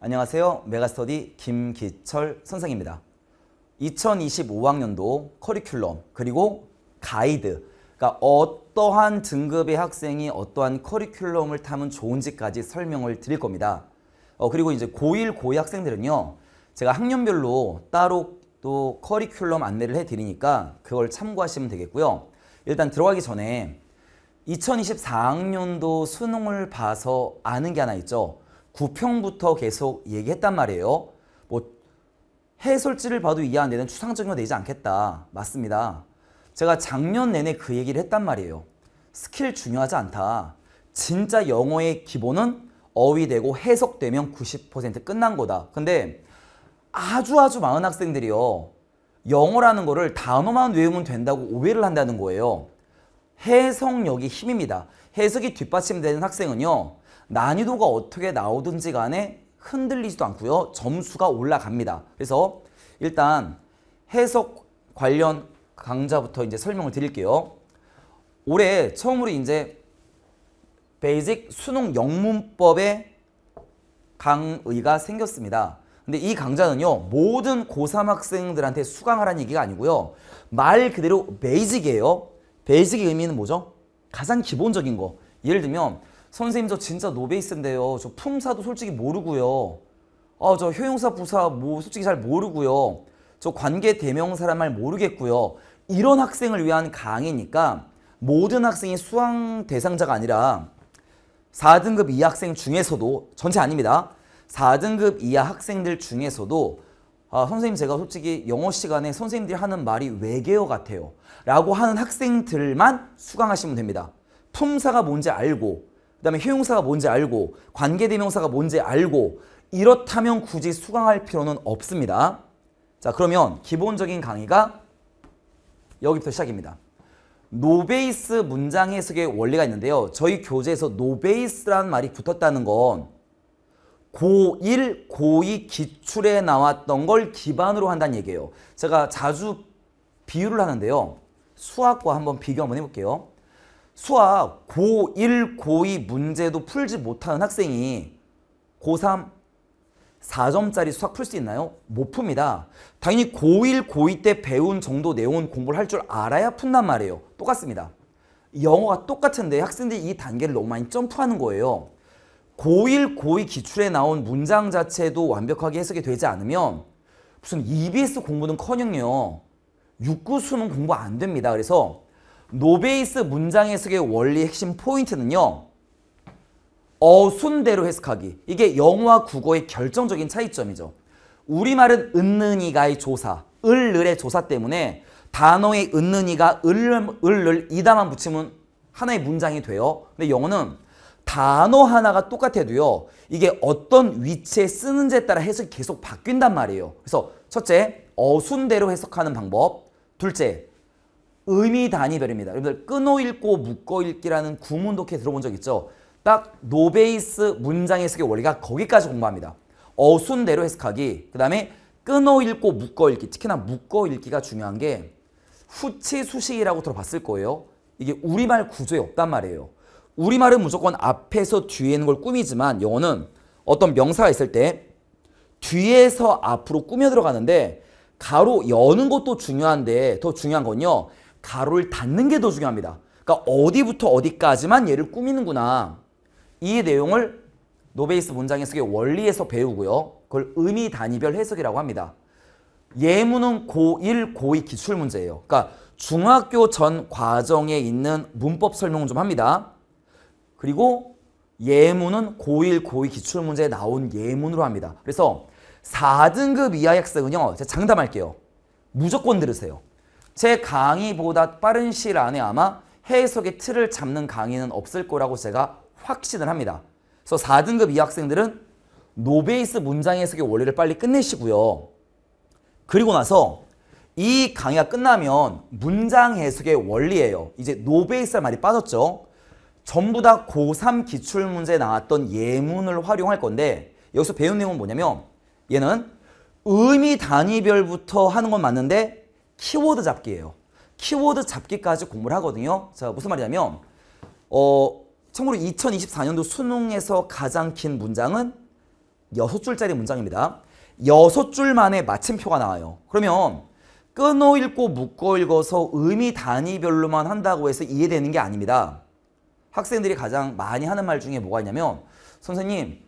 안녕하세요. 메가스터디 김기철 선생입니다. 2025학년도 커리큘럼 그리고 가이드 그러니까 어떠한 등급의 학생이 어떠한 커리큘럼을 타면 좋은지까지 설명을 드릴 겁니다. 어, 그리고 이제 고1, 고2 학생들은요. 제가 학년별로 따로 또 커리큘럼 안내를 해드리니까 그걸 참고하시면 되겠고요. 일단 들어가기 전에 2024학년도 수능을 봐서 아는 게 하나 있죠. 부평부터 계속 얘기했단 말이에요. 뭐 해설지를 봐도 이해 안 되는 추상적인 거 내지 않겠다. 맞습니다. 제가 작년 내내 그 얘기를 했단 말이에요. 스킬 중요하지 않다. 진짜 영어의 기본은 어휘되고 해석되면 90% 끝난 거다. 근데 아주 아주 많은 학생들이요. 영어라는 거를 단어만 외우면 된다고 오해를 한다는 거예요. 해석력이 힘입니다. 해석이 뒷받침되는 학생은요. 난이도가 어떻게 나오든지 간에 흔들리지도 않고요. 점수가 올라갑니다. 그래서 일단 해석 관련 강좌부터 이제 설명을 드릴게요. 올해 처음으로 이제 베이직 수능 영문법의 강의가 생겼습니다. 근데 이 강좌는요. 모든 고3 학생들한테 수강하라는 얘기가 아니고요. 말 그대로 베이직이에요. 베이직의 의미는 뭐죠? 가장 기본적인 거. 예를 들면 선생님 저 진짜 노베이스인데요. 저 품사도 솔직히 모르고요. 아, 저 효용사 부사 뭐 솔직히 잘 모르고요. 저 관계 대명사란 말 모르겠고요. 이런 학생을 위한 강의니까 모든 학생이 수강 대상자가 아니라 4등급 이하 학생 중에서도 전체 아닙니다. 4등급 이하 학생들 중에서도 아, 선생님 제가 솔직히 영어 시간에 선생님들이 하는 말이 외계어 같아요. 라고 하는 학생들만 수강하시면 됩니다. 품사가 뭔지 알고 그 다음에 효용사가 뭔지 알고 관계대명사가 뭔지 알고 이렇다면 굳이 수강할 필요는 없습니다. 자 그러면 기본적인 강의가 여기부터 시작입니다. 노베이스 문장 해석의 원리가 있는데요. 저희 교재에서 노베이스라는 말이 붙었다는 건 고1, 고2 기출에 나왔던 걸 기반으로 한다는 얘기예요. 제가 자주 비유를 하는데요. 수학과 한번 비교 한번 해볼게요. 수학 고1, 고2 문제도 풀지 못하는 학생이 고3 4점짜리 수학 풀 수 있나요? 못 풉니다. 당연히 고1, 고2 때 배운 정도 내용 은 공부를 할 줄 알아야 푼단 말이에요. 똑같습니다. 영어가 똑같은데 학생들이 이 단계를 너무 많이 점프하는 거예요. 고1, 고2 기출에 나온 문장 자체도 완벽하게 해석이 되지 않으면 무슨 EBS 공부는커녕요 6, 9수는 공부 안 됩니다. 그래서 노베이스 문장 해석의 원리 핵심 포인트는요. 어순대로 해석하기. 이게 영어와 국어의 결정적인 차이점이죠. 우리말은 은느니가의 조사, 을을의 조사 때문에 단어의 은느니가 을을, 을을 이다만 붙이면 하나의 문장이 돼요. 근데 영어는 단어 하나가 똑같아도요. 이게 어떤 위치에 쓰는지에 따라 해석이 계속 바뀐단 말이에요. 그래서 첫째, 어순대로 해석하는 방법. 둘째, 의미 단위별입니다. 여러분들 끊어 읽고 묶어 읽기라는 구문 독해 들어본 적 있죠? 딱 노베이스 문장 해석의 원리가 거기까지 공부합니다. 어순대로 해석하기, 그 다음에 끊어 읽고 묶어 읽기, 특히나 묶어 읽기가 중요한 게 후치 수식이라고 들어봤을 거예요. 이게 우리말 구조에 없단 말이에요. 우리말은 무조건 앞에서 뒤에 있는 걸 꾸미지만 영어는 어떤 명사가 있을 때 뒤에서 앞으로 꾸며 들어가는데 가로 여는 것도 중요한데 더 중요한 건요. 가로를 닫는 게 더 중요합니다. 그러니까 어디부터 어디까지만 얘를 꾸미는구나. 이 내용을 노베이스 문장 해석의 원리에서 배우고요. 그걸 의미 단위별 해석이라고 합니다. 예문은 고1, 고2 기출문제예요. 그러니까 중학교 전 과정에 있는 문법 설명을 좀 합니다. 그리고 예문은 고1, 고2 기출문제에 나온 예문으로 합니다. 그래서 4등급 이하 학생은요. 제가 장담할게요. 무조건 들으세요. 제 강의보다 빠른 시일 안에 아마 해석의 틀을 잡는 강의는 없을 거라고 제가 확신을 합니다. 그래서 4등급 이 학생들은 노베이스 문장 해석의 원리를 빨리 끝내시고요. 그리고 나서 이 강의가 끝나면 문장 해석의 원리예요. 이제 노베이스란 말이 빠졌죠. 전부 다 고3 기출문제에 나왔던 예문을 활용할 건데 여기서 배운 내용은 뭐냐면 얘는 의미 단위별부터 하는 건 맞는데 키워드 잡기예요. 키워드 잡기까지 공부를 하거든요. 자, 무슨 말이냐면 어, 참고로 2024년도 수능에서 가장 긴 문장은 6줄짜리 문장입니다. 6줄 만에 마침표가 나와요. 그러면 끊어 읽고 묶어 읽어서 의미 단위별로만 한다고 해서 이해되는 게 아닙니다. 학생들이 가장 많이 하는 말 중에 뭐가 있냐면 선생님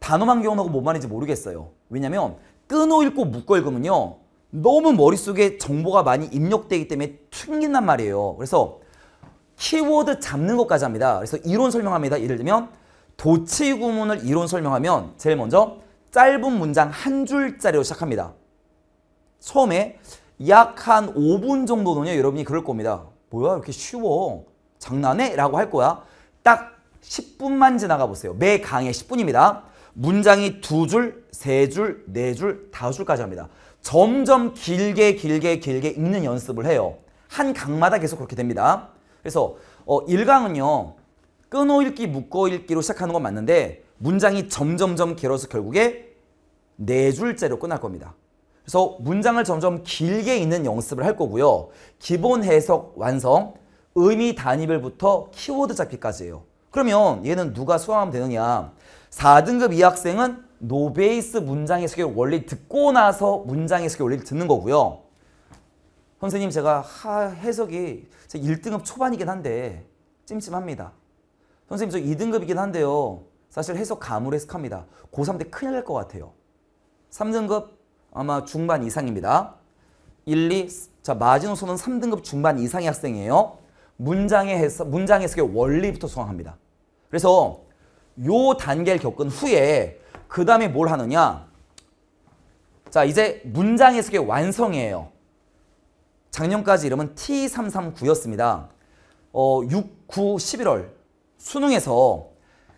단어만 기억나고 뭔 말인지 모르겠어요. 왜냐면 끊어 읽고 묶어 읽으면요. 너무 머릿속에 정보가 많이 입력되기 때문에 튕긴단 말이에요. 그래서 키워드 잡는 것까지 합니다. 그래서 이론 설명합니다. 예를 들면 도치 구문을 이론 설명하면 제일 먼저 짧은 문장 한 줄짜리로 시작합니다. 처음에 약 한 5분 정도는요. 여러분이 그럴 겁니다. 뭐야 이렇게 쉬워. 장난해? 라고 할 거야. 딱 10분만 지나가 보세요. 매 강의 10분입니다. 문장이 두 줄, 세 줄, 네 줄, 다섯 줄까지 합니다. 점점 길게 길게 길게 읽는 연습을 해요. 한 강마다 계속 그렇게 됩니다. 그래서 어, 1강은요. 끊어 읽기, 묶어 읽기로 시작하는 건 맞는데 문장이 점점점 길어서 결국에 네 줄째로 끝날 겁니다. 그래서 문장을 점점 길게 읽는 연습을 할 거고요. 기본 해석 완성, 의미 단위별부터 키워드 잡기까지예요. 그러면 얘는 누가 수강하면 되느냐. 4등급 이 학생은 노베이스 문장 의석의 원리 듣고 나서 문장 의석의 원리를 듣는 거고요. 선생님 제가 하, 해석이 제 1등급 초반이긴 한데 찜찜합니다. 선생님 저 2등급이긴 한데요. 사실 해석 감으로 해석합니다. 고3 때 큰일 날 것 같아요. 3등급 아마 중반 이상입니다. 1, 2, 자 마지노선은 3등급 중반 이상의 학생이에요. 문장의 해석, 문장 해석의 원리부터 수강합니다. 그래서 요 단계를 겪은 후에 그 다음에 뭘 하느냐? 자, 이제 문장 해석의 완성이에요. 작년까지 이름은 T339였습니다. 어, 6, 9, 11월 수능에서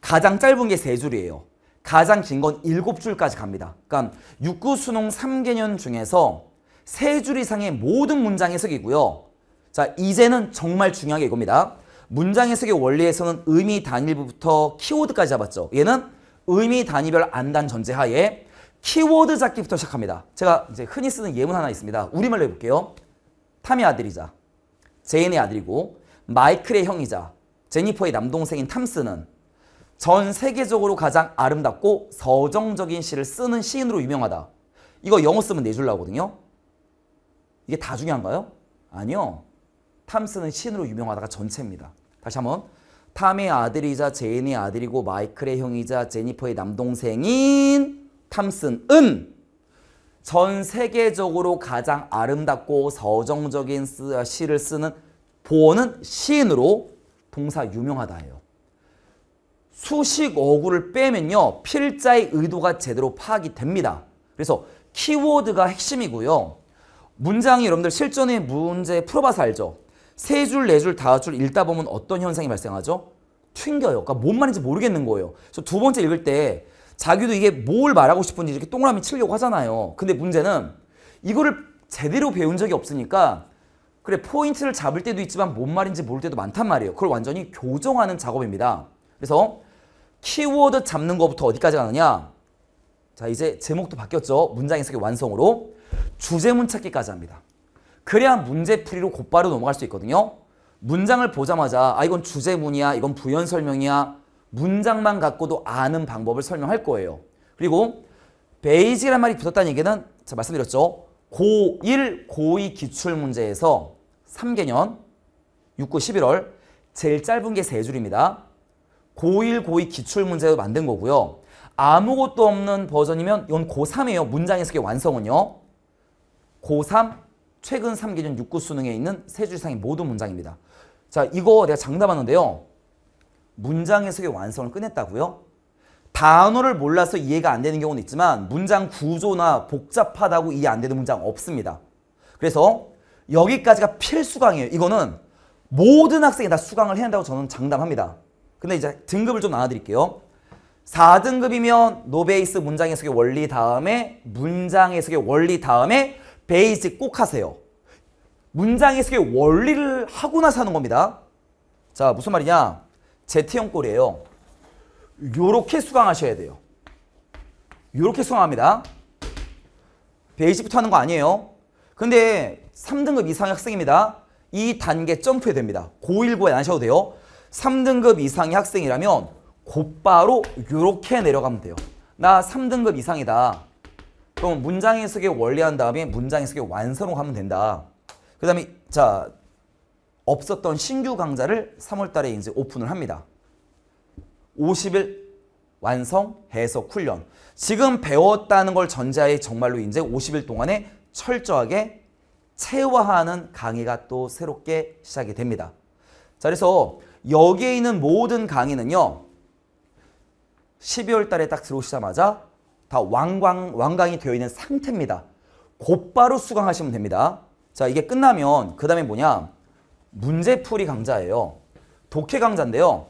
가장 짧은 게 3줄이에요. 가장 긴 건 7줄까지 갑니다. 그러니까 6, 9 수능 3개년 중에서 3줄 이상의 모든 문장 해석이고요. 자, 이제는 정말 중요한 게 이겁니다. 문장 해석의 원리에서는 의미 단일부부터 키워드까지 잡았죠. 얘는 의미 단위별 안단 전제하에 키워드 잡기부터 시작합니다. 제가 이제 흔히 쓰는 예문 하나 있습니다. 우리말로 해볼게요. 탐의 아들이자 제인의 아들이고 마이클의 형이자 제니퍼의 남동생인 탐스는 전 세계적으로 가장 아름답고 서정적인 시를 쓰는 시인으로 유명하다. 이거 영어 쓰면 네줄 나오거든요. 이게 다 중요한가요? 아니요. 탐스는 시인으로 유명하다가 전체입니다. 다시 한번 탐의 아들이자 제인의 아들이고 마이클의 형이자 제니퍼의 남동생인 탐슨은 전 세계적으로 가장 아름답고 서정적인 아, 시를 쓰는 보어는 시인으로 동사 유명하다해요 수식 어구를 빼면요. 필자의 의도가 제대로 파악이 됩니다. 그래서 키워드가 핵심이고요. 문장이 여러분들 실전의 문제 풀어봐서 알죠. 세 줄, 네 줄, 다섯 줄 읽다 보면 어떤 현상이 발생하죠? 튕겨요. 그러니까 뭔 말인지 모르겠는 거예요. 그래서 두 번째 읽을 때 자기도 이게 뭘 말하고 싶은지 이렇게 동그라미 치려고 하잖아요. 근데 문제는 이거를 제대로 배운 적이 없으니까 그래 포인트를 잡을 때도 있지만 뭔 말인지 모를 때도 많단 말이에요. 그걸 완전히 교정하는 작업입니다. 그래서 키워드 잡는 것부터 어디까지 가느냐 자 이제 제목도 바뀌었죠. 문장 해석의 완성으로 주제문 찾기까지 합니다. 그래야 문제풀이로 곧바로 넘어갈 수 있거든요. 문장을 보자마자 아 이건 주제문이야 이건 부연 설명이야 문장만 갖고도 아는 방법을 설명할 거예요. 그리고 베이직이란 말이 붙었다는 얘기는 제가 말씀드렸죠. 고1, 고2 기출문제에서 3개년 6, 9, 11월 제일 짧은 게 세줄입니다 고1, 고2 기출문제로 만든 거고요. 아무것도 없는 버전이면 이건 고3이에요. 문장 해석의 완성은요. 고3, 최근 3기준 6구 수능에 있는 세줄 이상의 모든 문장입니다. 자, 이거 내가 장담하는데요. 문장 해석의 완성을 끝냈다고요? 단어를 몰라서 이해가 안 되는 경우는 있지만 문장 구조나 복잡하다고 이해 안 되는 문장 없습니다. 그래서 여기까지가 필수강이에요. 이거는 모든 학생이 다 수강을 해야 한다고 저는 장담합니다. 근데 이제 등급을 좀 나눠드릴게요. 4등급이면 노베이스 문장 해석의 원리 다음에 문장 해석의 원리 다음에 베이직 꼭 하세요. 문장 해석의 원리를 하고 나서 하는 겁니다. 자, 무슨 말이냐? Z형 꼴이에요. 요렇게 수강하셔야 돼요. 요렇게 수강합니다. 베이직부터 하는 거 아니에요. 근데 3등급 이상의 학생입니다. 이 단계 점프해야 됩니다. 고1고에 안셔도 돼요. 3등급 이상의 학생이라면 곧바로 요렇게 내려가면 돼요. 나 3등급 이상이다. 그럼 문장 해석에 원리 한 다음에 문장 해석에 완성으로 하면 된다. 그 다음에 자 없었던 신규 강좌를 3월달에 이제 오픈을 합니다. 50일 완성 해석 훈련. 지금 배웠다는 걸 전제하에 정말로 이제 50일 동안에 철저하게 체화하는 강의가 또 새롭게 시작이 됩니다. 자 그래서 여기에 있는 모든 강의는요. 12월 달에 딱 들어오시자마자 다 왕광, 완강이 되어 있는 상태입니다. 곧바로 수강하시면 됩니다. 자, 이게 끝나면 그 다음에 뭐냐? 문제풀이 강좌예요. 독해 강좌인데요.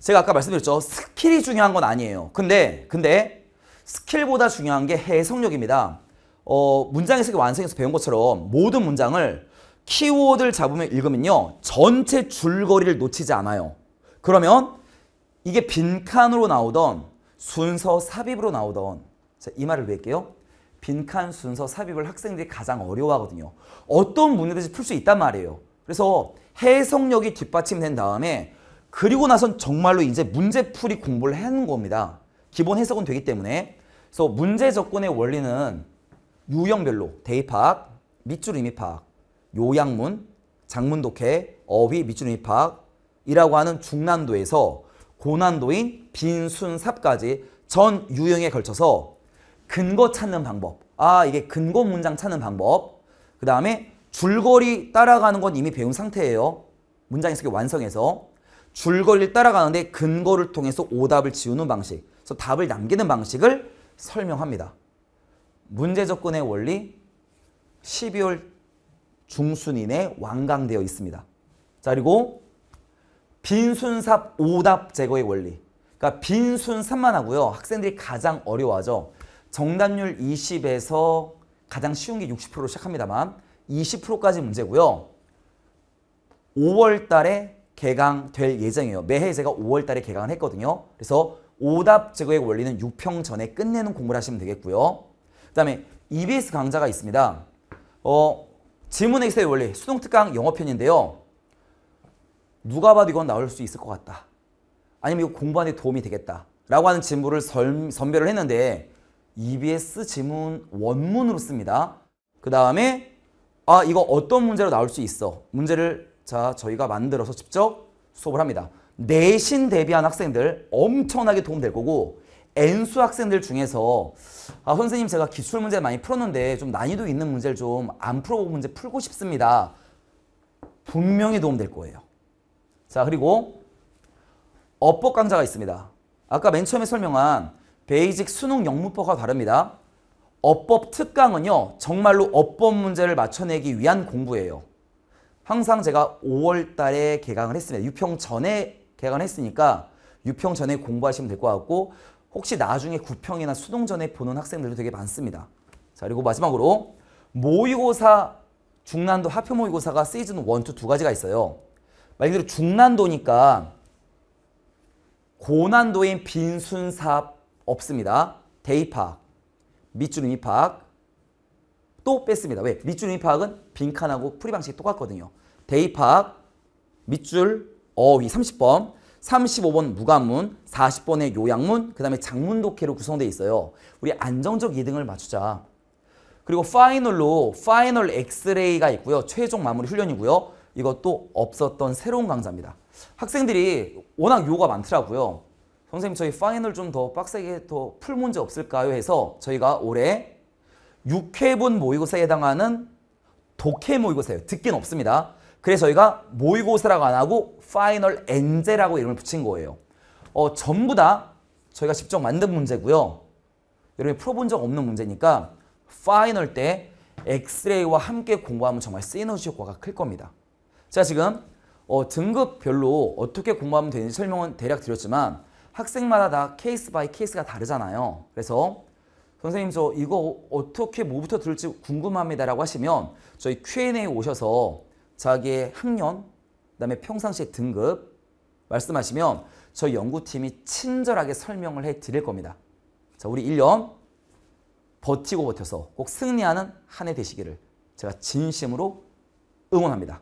제가 아까 말씀드렸죠. 스킬이 중요한 건 아니에요. 근데 근데 스킬보다 중요한 게 해석력입니다. 어, 문장 해석이 완성해서 배운 것처럼 모든 문장을 키워드를 잡으면 읽으면요. 전체 줄거리를 놓치지 않아요. 그러면 이게 빈칸으로 나오던 순서 삽입으로 나오던 자, 이 말을 왜 할게요? 빈칸 순서 삽입을 학생들이 가장 어려워하거든요. 어떤 문제든지 풀 수 있단 말이에요. 그래서 해석력이 뒷받침된 다음에 그리고 나선 정말로 이제 문제풀이 공부를 하는 겁니다. 기본 해석은 되기 때문에 그래서 문제 접근의 원리는 유형별로 대입학, 밑줄 의파악 요양문, 장문 독해, 어휘, 밑줄 의파악이라고 하는 중난도에서 고난도인 빈순삽까지 전 유형에 걸쳐서 근거 찾는 방법. 아 이게 근거 문장 찾는 방법. 그 다음에 줄거리 따라가는 건 이미 배운 상태예요. 문장 해석이 완성해서. 줄거리를 따라가는데 근거를 통해서 오답을 지우는 방식. 그래서 답을 남기는 방식을 설명합니다. 문제 접근의 원리 12월 중순 이내 완강되어 있습니다. 자 그리고 빈순삽 오답 제거의 원리. 그러니까 빈순삽만 하고요. 학생들이 가장 어려워하죠. 정답률 20에서 가장 쉬운 게 60%로 시작합니다만 20%까지 문제고요. 5월 달에 개강될 예정이에요. 매해 제가 5월 달에 개강을 했거든요. 그래서 오답 제거의 원리는 6평 전에 끝내는 공부를 하시면 되겠고요. 그 다음에 EBS 강좌가 있습니다. 어, 질문 엑셀의 원리, 수동특강 영어편인데요. 누가 봐도 이건 나올 수 있을 것 같다. 아니면 이거 공부하는 데 도움이 되겠다. 라고 하는 질문을 선, 선별을 했는데 EBS 지문 원문으로 씁니다. 그 다음에 아 이거 어떤 문제로 나올 수 있어. 문제를 자 저희가 만들어서 직접 수업을 합니다. 내신 대비한 학생들 엄청나게 도움될 거고 N수 학생들 중에서 아 선생님 제가 기출 문제 많이 풀었는데 좀 난이도 있는 문제를 좀 안 풀어보고 문제 풀고 싶습니다. 분명히 도움될 거예요. 자 그리고 어법 강좌가 있습니다. 아까 맨 처음에 설명한 베이직 수능 영문법과 다릅니다. 어법 특강은요. 정말로 어법 문제를 맞춰내기 위한 공부예요. 항상 제가 5월 달에 개강을 했습니다. 유평 전에 개강을 했으니까 유평 전에 공부하시면 될 것 같고 혹시 나중에 구평이나 수능 전에 보는 학생들도 되게 많습니다. 자 그리고 마지막으로 모의고사 중난도 하표 모의고사가 시즌 1, 2 두 가지가 있어요. 말 그대로 중난도니까 고난도인 빈순사 없습니다. 대입학, 밑줄임 입학 또 뺐습니다. 왜? 밑줄임 입학은 빈칸하고 풀이 방식이 똑같거든요. 대입학, 밑줄, 어휘 30번, 35번 무관문, 40번의 요양문, 그 다음에 장문 독해로 구성되어 있어요. 우리 안정적 2등을 맞추자. 그리고 파이널로 파이널 엑스레이가 있고요. 최종 마무리 훈련이고요. 이것도 없었던 새로운 강좌입니다. 학생들이 워낙 요가 많더라고요. 선생님 저희 파이널 좀 더 빡세게 더 풀 문제 없을까요? 해서 저희가 올해 6회분 모의고사에 해당하는 독해 모의고사예요. 듣기는 없습니다. 그래서 저희가 모의고사라고 안 하고 파이널 엔제라고 이름을 붙인 거예요. 어, 전부 다 저희가 직접 만든 문제고요. 여러분이 풀어본 적 없는 문제니까 파이널 때 엑스레이와 함께 공부하면 정말 시너지 효과가 클 겁니다. 제가 지금 어, 등급별로 어떻게 공부하면 되는지 설명은 대략 드렸지만 학생마다 다 케이스 바이 케이스가 다르잖아요. 그래서 선생님 저 이거 어떻게 뭐부터 들을지 궁금합니다 라고 하시면 저희 Q&A 오셔서 자기의 학년, 그 다음에 평상시의 등급 말씀하시면 저희 연구팀이 친절하게 설명을 해 드릴 겁니다. 자, 우리 1년 버티고 버텨서 꼭 승리하는 한 해 되시기를 제가 진심으로 응원합니다.